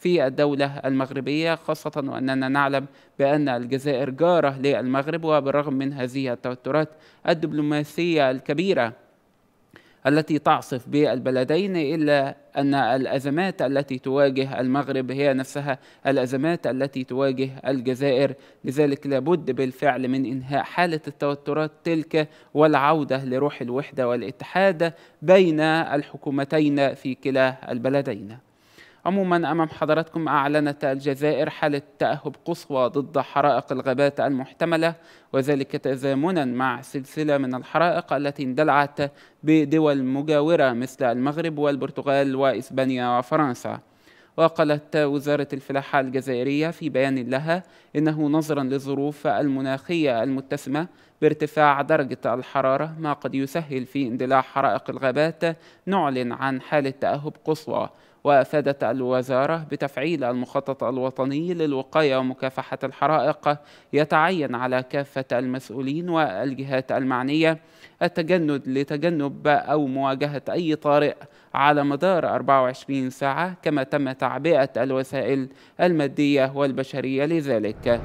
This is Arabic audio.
في الدولة المغربية خاصة وأننا نعلم بأن الجزائر جارة للمغرب وبالرغم من هذه التوترات الدبلوماسية الكبيرة التي تعصف بالبلدين إلا أن الأزمات التي تواجه المغرب هي نفسها الأزمات التي تواجه الجزائر لذلك لابد بالفعل من إنهاء حالة التوترات تلك والعودة لروح الوحدة والاتحاد بين الحكومتين في كلا البلدين عموما أمام حضراتكم أعلنت الجزائر حالة تأهب قصوى ضد حرائق الغابات المحتملة وذلك تزامنا مع سلسلة من الحرائق التي اندلعت بدول مجاورة مثل المغرب والبرتغال وإسبانيا وفرنسا وقالت وزارة الفلاحة الجزائرية في بيان لها إنه نظرا للظروف المناخية المتسمة بارتفاع درجة الحرارة ما قد يسهل في اندلاع حرائق الغابات نعلن عن حالة تأهب قصوى وأفادت الوزارة بتفعيل المخطط الوطني للوقاية ومكافحة الحرائق يتعين على كافة المسؤولين والجهات المعنية التجند لتجنب أو مواجهة أي طارئ على مدار 24 ساعة كما تم تعبئة الوسائل المادية والبشرية لذلك